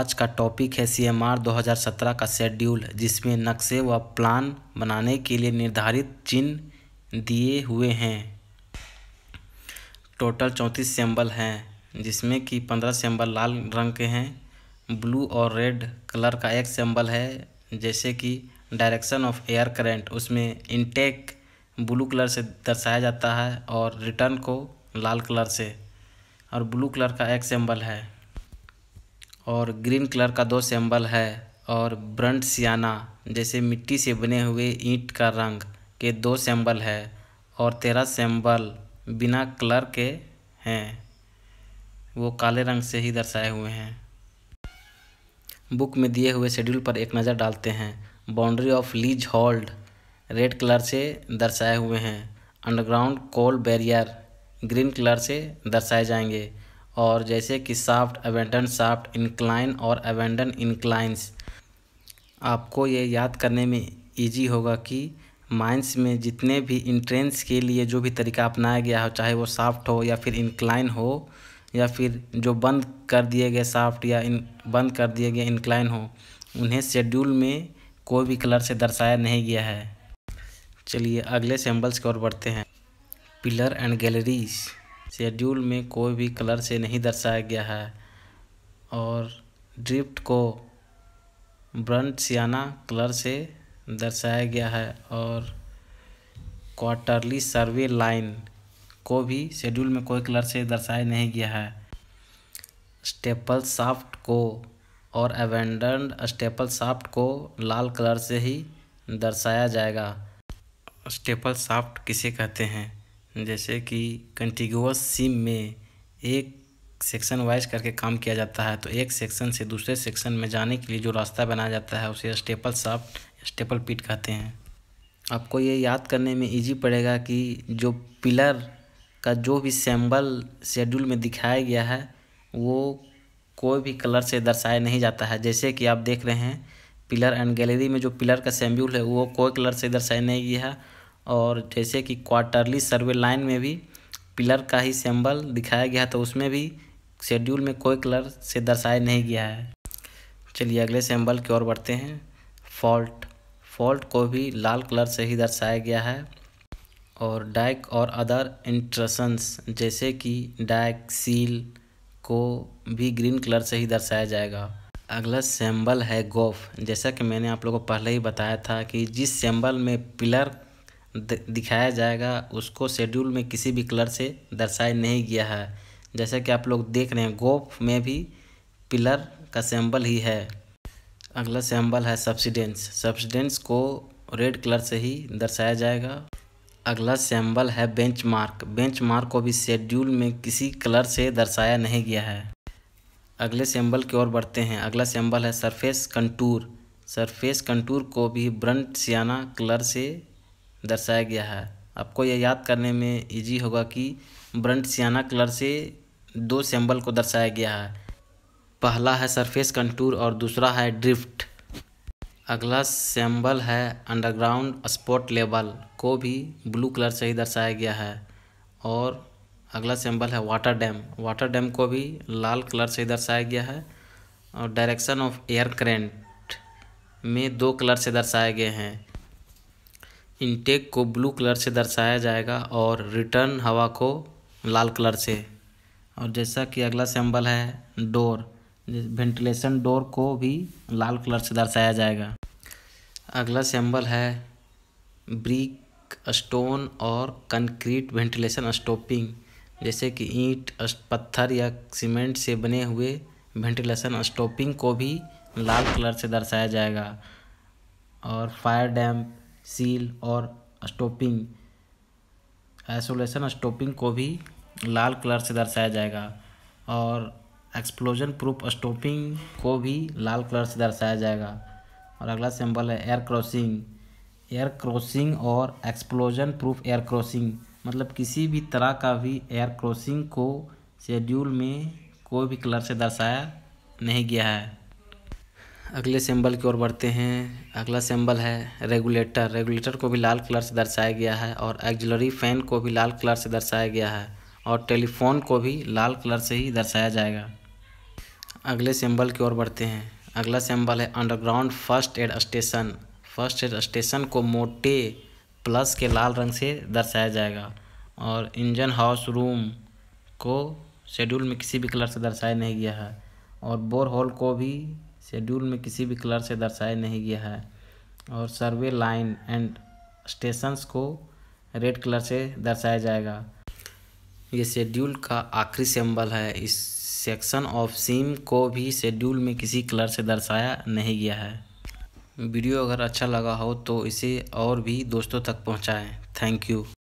आज का टॉपिक है सी 2017 दो हज़ार सत्रह का शेड्यूल जिसमें नक्शे व प्लान बनाने के लिए निर्धारित चिन्ह दिए हुए हैं टोटल चौंतीस सेम्बल हैं जिसमें कि पंद्रह सेम्बल लाल रंग के हैं ब्लू और रेड कलर का एक सेम्बल है जैसे कि डायरेक्शन ऑफ एयर करंट उसमें इनटेक ब्लू कलर से दर्शाया जाता है और रिटर्न को लाल कलर से और ब्लू कलर का एक सेम्बल है और ग्रीन कलर का दो सेम्बल है और ब्रंट सियाना जैसे मिट्टी से बने हुए ईंट का रंग के दो सेम्बल है और तेरह सेम्बल बिना कलर के हैं वो काले रंग से ही दर्शाए हुए हैं बुक में दिए हुए शेड्यूल पर एक नज़र डालते हैं boundary of lease hold red colour से दर्शाए हुए हैं underground coal barrier green colour से दर्शाए जाएंगे और जैसे कि साफ्ट अवेंडन साफ्ट इंक्लाइन और अवेंडन इंक्लाइंस आपको ये याद करने में ईजी होगा कि माइंस में जितने भी इंट्रेंस के लिए जो भी तरीका अपनाया गया हो चाहे वो साफ्ट हो या फिर इंक्लाइन हो या फिर जो बंद कर दिए गए साफ्ट या इन बंद कर दिए गए इंक्लाइन हो उन्हें शेड्यूल में कोई भी कलर से दर्शाया नहीं गया है चलिए अगले सैम्बल्स की ओर बढ़ते हैं पिलर एंड गैलरीज़ शेड्यूल में कोई भी कलर से नहीं दर्शाया गया है और ड्रिफ्ट को ब्रंट सियाना कलर से दर्शाया गया है और क्वार्टरली सर्वे लाइन को भी शेड्यूल में कोई कलर से दर्शाया नहीं गया है स्टेपल साफ्ट को और एवेंडेंड स्टेपल साफ्ट को लाल कलर से ही दर्शाया जाएगा स्टेपल साफ्ट किसे कहते हैं जैसे कि कंटिगुअस सिम में एक सेक्शन वाइज करके काम किया जाता है तो एक सेक्शन से दूसरे सेक्शन में जाने के लिए जो रास्ता बनाया जाता है उसे स्टेपल शाफ्ट स्टेपल पिट कहते हैं आपको ये याद करने में इजी पड़ेगा कि जो पिलर का जो भी सैम्बल शेड्यूल में दिखाया गया है वो कोई भी कलर से दर्शाया नहीं जाता है जैसे कि आप देख रहे हैं पिलर एंड गैलरी में जो पिलर का सैम्बूल है वो कोई कलर से दर्शाया नहीं गया है और जैसे कि क्वार्टरली सर्वे लाइन में भी पिलर का ही सिंबल दिखाया गया तो उसमें भी शेड्यूल में कोई कलर से दर्शाया नहीं गया है चलिए अगले सिंबल की ओर बढ़ते हैं फॉल्ट फॉल्ट को भी लाल कलर से ही दर्शाया गया है और डैक और अदर इंट्रसन्स जैसे कि डैक सील को भी ग्रीन कलर से ही दर्शाया जाएगा अगला सेम्बल है गोफ जैसा कि मैंने आप लोगों को पहले ही बताया था कि जिस सेम्बल में पिलर दिखाया जाएगा उसको शेड्यूल में किसी भी कलर से दर्शाया नहीं गया है जैसा कि आप लोग देख रहे हैं गोफ में भी पिलर का सैम्बल ही है अगला सैम्बल है सब्सिडेंस सब्सिडेंस को रेड कलर से ही दर्शाया जाएगा अगला सैम्बल है बेंचमार्क बेंचमार्क को भी शेड्यूल में किसी कलर से दर्शाया नहीं गया है अगले सैम्बल की ओर बढ़ते हैं अगला सैम्बल है सरफेस कंटूर सरफेस कंटूर को भी ब्रंट सियाना कलर से दर्शाया गया है आपको यह याद करने में इजी होगा कि ब्रंट सियाना कलर से दो सिंबल को दर्शाया गया है पहला है सरफेस कंटूर और दूसरा है ड्रिफ्ट अगला सिंबल है अंडरग्राउंड स्पॉट लेवल को भी ब्लू कलर से ही दर्शाया गया है और अगला सिंबल है वाटर डैम वाटर डैम को भी लाल कलर से दर्शाया गया है और डायरेक्शन ऑफ एयर करेंट में दो कलर से दर्शाए गए हैं इनटेक को ब्लू कलर से दर्शाया जाएगा और रिटर्न हवा को लाल कलर से और जैसा कि अगला सैम्बल है डोर वेंटिलेशन डोर को भी लाल कलर से दर्शाया जाएगा अगला सैम्बल है ब्रिक स्टोन और कंक्रीट वेंटिलेशन स्टॉपिंग जैसे कि ईंट पत्थर या सीमेंट से बने हुए वेंटिलेशन स्टॉपिंग को भी लाल कलर से दर्शाया जाएगा और फायर डैम्प सील और स्टोपिंग आइसोलेशन स्टोपिंग को भी लाल कलर से दर्शाया जाएगा और एक्सप्लोजन प्रूफ स्टोपिंग को भी लाल कलर से दर्शाया जाएगा और अगला सिंबल है एयर क्रॉसिंग एयर क्रॉसिंग और एक्सप्लोजन प्रूफ एयर क्रॉसिंग मतलब किसी भी तरह का भी एयर क्रॉसिंग को शेड्यूल में कोई भी कलर से दर्शाया नहीं गया है अगले सिंबल की ओर बढ़ते हैं अगला सिंबल है रेगुलेटर रेगुलेटर को भी लाल कलर से दर्शाया गया है और एक्जलरी फैन को भी लाल कलर से दर्शाया गया है और टेलीफोन को भी लाल कलर से ही दर्शाया जाएगा अगले सिंबल की ओर बढ़ते हैं अगला सिंबल है underground first aid station first aid station को मोटे प्लस के लाल रंग से दर्शाया जाएगा और इंजन हाउस रूम को शेड्यूल में किसी भी कलर से दर्शाया नहीं गया है और बोर होल को भी शेड्यूल में किसी भी कलर से दर्शाया नहीं गया है और सर्वे लाइन एंड स्टेशंस को रेड कलर से दर्शाया जाएगा ये शेड्यूल का आखिरी सिंबल है इस सेक्शन ऑफ सीम को भी शेड्यूल में किसी कलर से दर्शाया नहीं गया है वीडियो अगर अच्छा लगा हो तो इसे और भी दोस्तों तक पहुंचाएं थैंक यू